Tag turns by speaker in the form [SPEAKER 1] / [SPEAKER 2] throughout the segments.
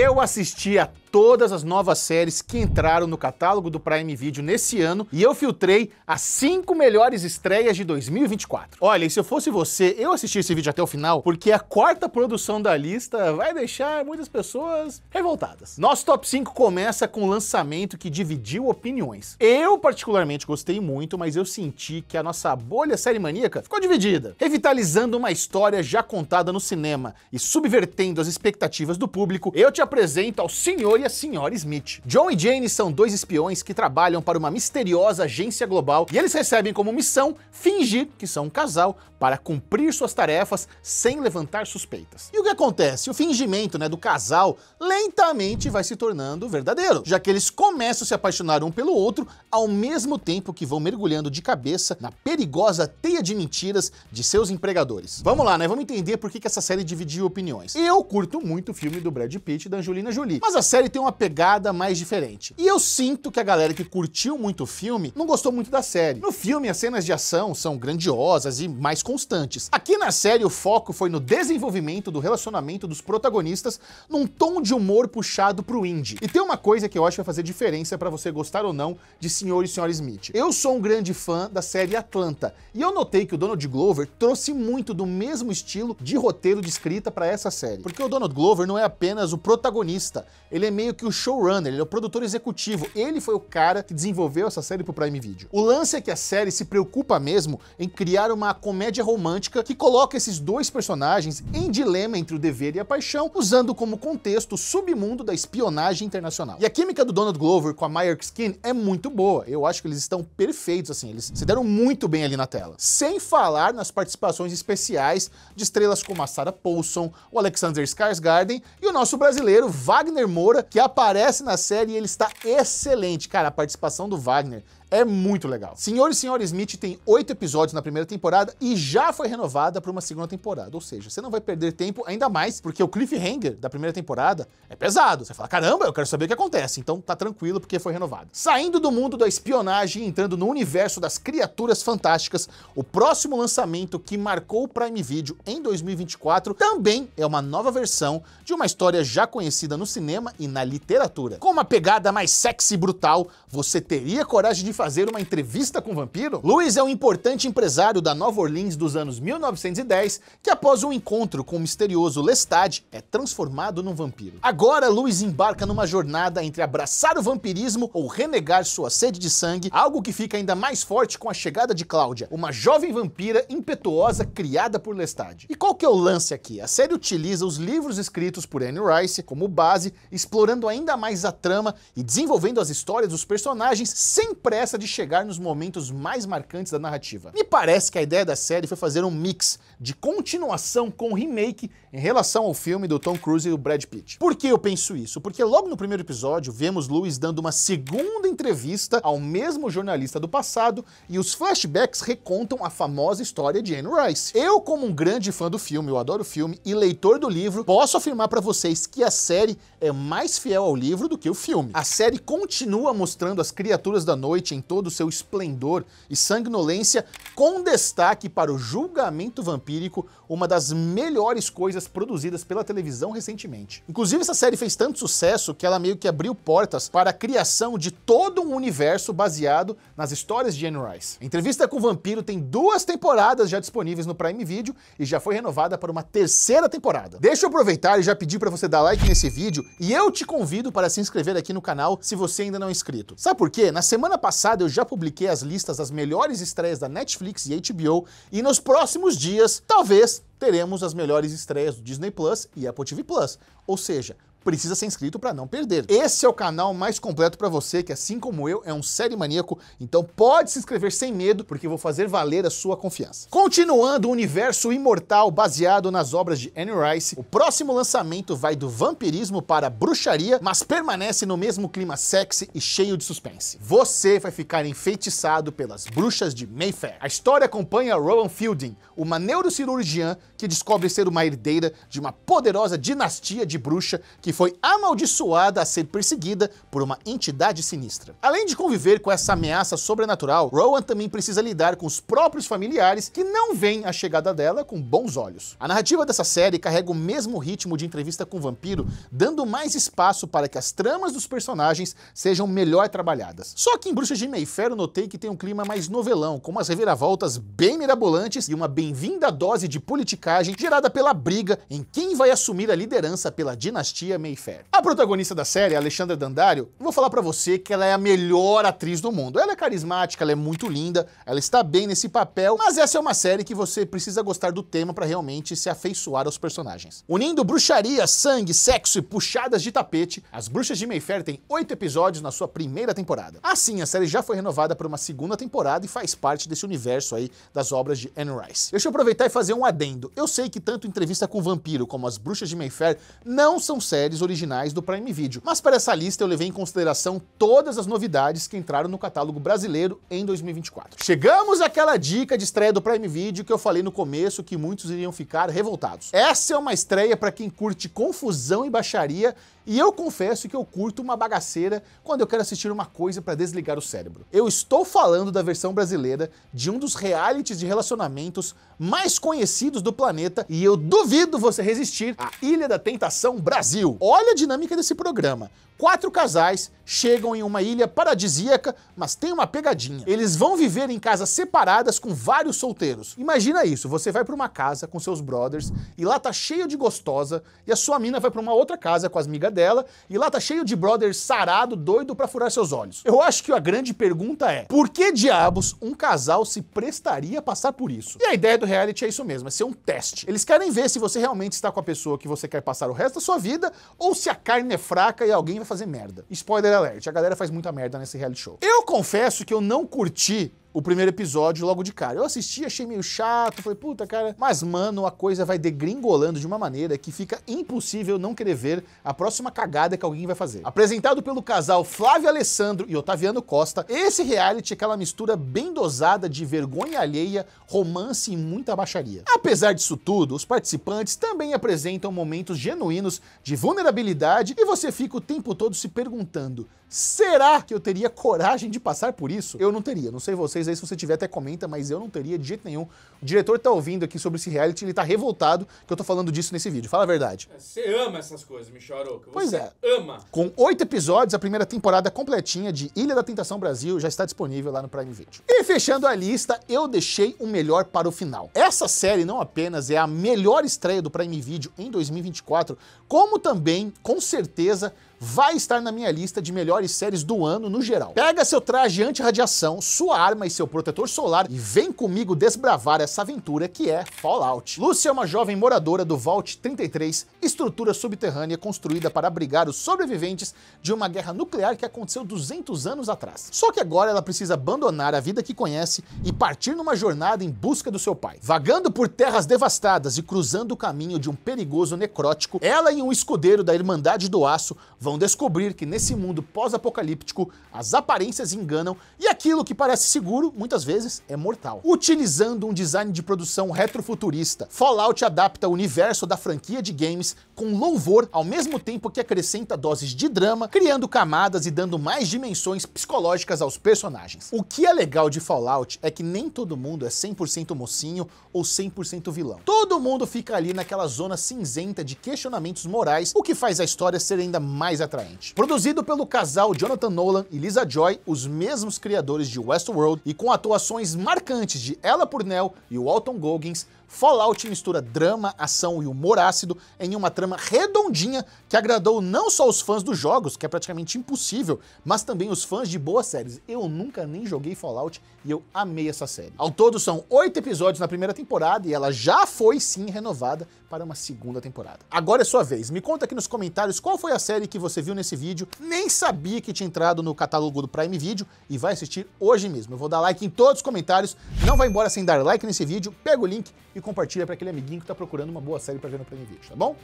[SPEAKER 1] Eu assistia todas as novas séries que entraram no catálogo do Prime Video nesse ano e eu filtrei as 5 melhores estreias de 2024. Olha, e se eu fosse você, eu assisti esse vídeo até o final, porque a quarta produção da lista vai deixar muitas pessoas revoltadas. Nosso top 5 começa com um lançamento que dividiu opiniões. Eu particularmente gostei muito, mas eu senti que a nossa bolha série maníaca ficou dividida, revitalizando uma história já contada no cinema e subvertendo as expectativas do público. Eu te apresento ao senhor a senhora Smith. John e Jane são dois espiões que trabalham para uma misteriosa agência global e eles recebem como missão fingir que são um casal para cumprir suas tarefas sem levantar suspeitas. E o que acontece? O fingimento né, do casal lentamente vai se tornando verdadeiro, já que eles começam a se apaixonar um pelo outro ao mesmo tempo que vão mergulhando de cabeça na perigosa teia de mentiras de seus empregadores. Vamos lá, né? Vamos entender por que, que essa série dividiu opiniões. Eu curto muito o filme do Brad Pitt e da Angelina Jolie, mas a série tem uma pegada mais diferente. E eu sinto que a galera que curtiu muito o filme não gostou muito da série. No filme, as cenas de ação são grandiosas e mais constantes. Aqui na série, o foco foi no desenvolvimento do relacionamento dos protagonistas num tom de humor puxado pro indie. E tem uma coisa que eu acho que vai fazer diferença para você gostar ou não de Senhor e Senhora Smith. Eu sou um grande fã da série Atlanta, e eu notei que o Donald Glover trouxe muito do mesmo estilo de roteiro de escrita para essa série. Porque o Donald Glover não é apenas o protagonista, ele é meio que o showrunner, ele é o produtor executivo. Ele foi o cara que desenvolveu essa série pro Prime Video. O lance é que a série se preocupa mesmo em criar uma comédia romântica que coloca esses dois personagens em dilema entre o dever e a paixão, usando como contexto o submundo da espionagem internacional. E a química do Donald Glover com a Meyer Skin é muito boa. Eu acho que eles estão perfeitos, assim, eles se deram muito bem ali na tela. Sem falar nas participações especiais de estrelas como a Sarah Paulson, o Alexander Skarsgård e o nosso brasileiro Wagner Moura, que aparece na série e ele está excelente. Cara, a participação do Wagner é muito legal. Senhor e Senhora Smith tem oito episódios na primeira temporada e já foi renovada para uma segunda temporada. Ou seja, você não vai perder tempo ainda mais, porque o cliffhanger da primeira temporada é pesado. Você fala, caramba, eu quero saber o que acontece. Então tá tranquilo, porque foi renovada. Saindo do mundo da espionagem e entrando no universo das criaturas fantásticas, o próximo lançamento que marcou o Prime Video em 2024 também é uma nova versão de uma história já conhecida no cinema e na na literatura. Com uma pegada mais sexy e brutal, você teria coragem de fazer uma entrevista com um vampiro? Louis é um importante empresário da Nova Orleans dos anos 1910 que, após um encontro com o misterioso Lestat, é transformado num vampiro. Agora, Louis embarca numa jornada entre abraçar o vampirismo ou renegar sua sede de sangue, algo que fica ainda mais forte com a chegada de Cláudia, uma jovem vampira impetuosa criada por Lestat. E qual que é o lance aqui? A série utiliza os livros escritos por Anne Rice como base, explorando ainda mais a trama e desenvolvendo as histórias dos personagens sem pressa de chegar nos momentos mais marcantes da narrativa. Me parece que a ideia da série foi fazer um mix de continuação com remake em relação ao filme do Tom Cruise e o Brad Pitt. Por que eu penso isso? Porque logo no primeiro episódio vemos Lewis dando uma segunda entrevista ao mesmo jornalista do passado e os flashbacks recontam a famosa história de Anne Rice. Eu, como um grande fã do filme, eu adoro o filme e leitor do livro, posso afirmar para vocês que a série é mais mais fiel ao livro do que o filme. A série continua mostrando as criaturas da noite em todo o seu esplendor e sanguinolência, com destaque para o julgamento vampírico, uma das melhores coisas produzidas pela televisão recentemente. Inclusive, essa série fez tanto sucesso que ela meio que abriu portas para a criação de todo um universo baseado nas histórias de Anne Rice. A entrevista com o Vampiro tem duas temporadas já disponíveis no Prime Video e já foi renovada para uma terceira temporada. Deixa eu aproveitar e já pedir para você dar like nesse vídeo e eu te te convido para se inscrever aqui no canal se você ainda não é inscrito. Sabe por quê? Na semana passada eu já publiquei as listas das melhores estreias da Netflix e HBO e nos próximos dias, talvez, teremos as melhores estreias do Disney Plus e Apple TV Plus. Ou seja, precisa ser inscrito para não perder. Esse é o canal mais completo para você que, assim como eu, é um série maníaco, então pode se inscrever sem medo, porque vou fazer valer a sua confiança. Continuando o universo imortal baseado nas obras de Anne Rice, o próximo lançamento vai do vampirismo para bruxaria, mas permanece no mesmo clima sexy e cheio de suspense. Você vai ficar enfeitiçado pelas bruxas de Mayfair. A história acompanha Rowan Fielding, uma neurocirurgiã que descobre ser uma herdeira de uma poderosa dinastia de bruxa que que foi amaldiçoada a ser perseguida por uma entidade sinistra. Além de conviver com essa ameaça sobrenatural, Rowan também precisa lidar com os próprios familiares que não veem a chegada dela com bons olhos. A narrativa dessa série carrega o mesmo ritmo de entrevista com o vampiro, dando mais espaço para que as tramas dos personagens sejam melhor trabalhadas. Só que em Bruxas de Mayfair eu notei que tem um clima mais novelão, com umas reviravoltas bem mirabolantes e uma bem-vinda dose de politicagem gerada pela briga em quem vai assumir a liderança pela dinastia Mayfair. É a protagonista da série, Alexandra Dandario, vou falar para você que ela é a melhor atriz do mundo. Ela é carismática, ela é muito linda, ela está bem nesse papel, mas essa é uma série que você precisa gostar do tema para realmente se afeiçoar aos personagens. Unindo bruxaria, sangue, sexo e puxadas de tapete, As Bruxas de Mayfair tem oito episódios na sua primeira temporada. Assim, a série já foi renovada para uma segunda temporada e faz parte desse universo aí das obras de Anne Rice. Deixa eu aproveitar e fazer um adendo. Eu sei que tanto Entrevista com o Vampiro como As Bruxas de Mayfair não são séries séries originais do Prime Video. Mas para essa lista eu levei em consideração todas as novidades que entraram no catálogo brasileiro em 2024. Chegamos àquela dica de estreia do Prime Video que eu falei no começo que muitos iriam ficar revoltados. Essa é uma estreia para quem curte confusão e baixaria e eu confesso que eu curto uma bagaceira quando eu quero assistir uma coisa para desligar o cérebro. Eu estou falando da versão brasileira de um dos realities de relacionamentos mais conhecidos do planeta e eu duvido você resistir à Ilha da Tentação Brasil. Olha a dinâmica desse programa. Quatro casais chegam em uma ilha paradisíaca, mas tem uma pegadinha. Eles vão viver em casas separadas com vários solteiros. Imagina isso, você vai para uma casa com seus brothers e lá tá cheio de gostosa, e a sua mina vai para uma outra casa com as migas dela e lá tá cheio de brother sarado, doido para furar seus olhos. Eu acho que a grande pergunta é: por que diabos um casal se prestaria a passar por isso? E a ideia do reality é isso mesmo, é ser um teste. Eles querem ver se você realmente está com a pessoa que você quer passar o resto da sua vida ou se a carne é fraca e alguém vai fazer merda. Spoiler alert, a galera faz muita merda nesse reality show. Eu confesso que eu não curti o primeiro episódio logo de cara. Eu assisti, achei meio chato, falei, puta, cara. Mas, mano, a coisa vai degringolando de uma maneira que fica impossível não querer ver a próxima cagada que alguém vai fazer. Apresentado pelo casal Flávio Alessandro e Otaviano Costa, esse reality é aquela mistura bem dosada de vergonha alheia, romance e muita baixaria. Apesar disso tudo, os participantes também apresentam momentos genuínos de vulnerabilidade e você fica o tempo todo se perguntando: Será que eu teria coragem de passar por isso? Eu não teria, não sei vocês, aí se você tiver até comenta, mas eu não teria de jeito nenhum. O diretor tá ouvindo aqui sobre esse reality, ele tá revoltado que eu tô falando disso nesse vídeo, fala a verdade. É, você ama essas coisas, Michoroca, pois é. ama. Com oito episódios, a primeira temporada completinha de Ilha da Tentação Brasil já está disponível lá no Prime Video. E fechando a lista, eu deixei o melhor para o final. Essa série não apenas é a melhor estreia do Prime Video em 2024, como também, com certeza, vai estar na minha lista de melhores séries do ano no geral. Pega seu traje anti-radiação, sua arma e seu protetor solar e vem comigo desbravar essa aventura que é Fallout. Lucy é uma jovem moradora do Vault 33, estrutura subterrânea construída para abrigar os sobreviventes de uma guerra nuclear que aconteceu 200 anos atrás. Só que agora ela precisa abandonar a vida que conhece e partir numa jornada em busca do seu pai. Vagando por terras devastadas e cruzando o caminho de um perigoso necrótico, ela e um escudeiro da Irmandade do Aço vão vão descobrir que nesse mundo pós-apocalíptico as aparências enganam e aquilo que parece seguro, muitas vezes, é mortal. Utilizando um design de produção retrofuturista, Fallout adapta o universo da franquia de games com louvor, ao mesmo tempo que acrescenta doses de drama, criando camadas e dando mais dimensões psicológicas aos personagens. O que é legal de Fallout é que nem todo mundo é 100% mocinho ou 100% vilão. Todo mundo fica ali naquela zona cinzenta de questionamentos morais, o que faz a história ser ainda mais atraente. Produzido pelo casal Jonathan Nolan e Lisa Joy, os mesmos criadores de Westworld, e com atuações marcantes de Ella Purnell e Walton Goggins, Fallout mistura drama, ação e humor ácido em uma trama redondinha que agradou não só os fãs dos jogos, que é praticamente impossível, mas também os fãs de boas séries. Eu nunca nem joguei Fallout e eu amei essa série. Ao todo, são oito episódios na primeira temporada e ela já foi sim renovada para uma segunda temporada. Agora é sua vez, me conta aqui nos comentários qual foi a série que você viu nesse vídeo, nem sabia que tinha entrado no catálogo do Prime Video e vai assistir hoje mesmo. Eu vou dar like em todos os comentários, não vai embora sem dar like nesse vídeo, pega o link e compartilha para aquele amiguinho que está procurando uma boa série para ver no Prime Video, tá bom?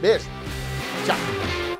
[SPEAKER 1] Beijo. Tchau.